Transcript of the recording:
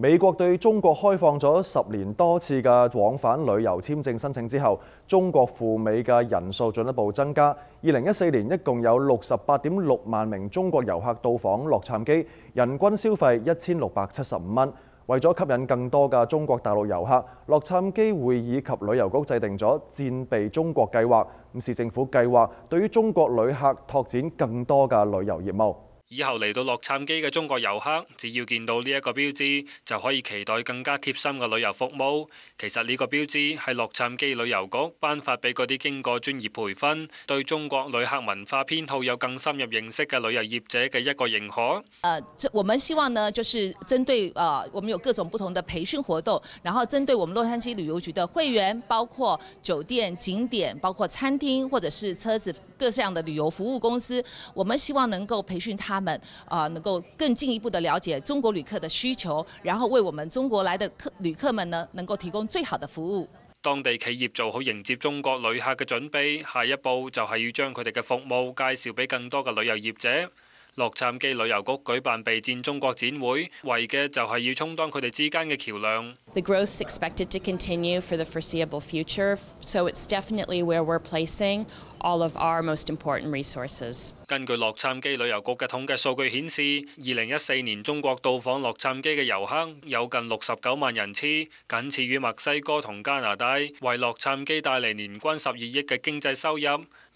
美國對中國開放咗十年多次嘅往返旅遊簽證申請之後，中國赴美嘅人數進一步增加。二零一四年一共有六十八點六萬名中國遊客到訪洛杉磯，人均消費一千六百七十五蚊。為咗吸引更多嘅中國大陸遊客，洛杉磯會議及旅遊局制定咗戰備中國計劃。市政府計劃對於中國旅客拓展更多嘅旅遊業務。以后嚟到洛杉矶嘅中国游客，只要见到呢一个标志，就可以期待更加贴心嘅旅游服务。其实呢个标志系洛杉矶旅游局颁发俾嗰啲经过专业培训、对中国旅客文化偏好有更深入认识嘅旅游业者嘅一个认可。诶，这我们希望呢，就是针对诶，我们有各种不同的培训活动，然后针对我们洛杉矶旅游局的会员，包括酒店、景点、包括餐厅，或者是车子各项的旅游服务公司，我们希望能够培训他。他们啊，能够更进一步的了解中国旅客的需求，然后为我们中国来的客旅客们呢，能够提供最好的服务。当地企业做好迎接中国旅客嘅准备，下一步就系要将佢哋嘅服务介绍俾更多嘅旅游业者。洛杉矶旅游局举办备战中国展会，为嘅就系要充当佢哋之间嘅桥梁。The growth is expected to continue for the foreseeable future, so it's definitely where we're placing. 根据洛杉矶旅游局嘅统计数据显示，二零一四年中国到访洛杉矶嘅游客有近六十九万人次，仅次于墨西哥同加拿大，为洛杉矶带嚟年均十二亿嘅经济收入。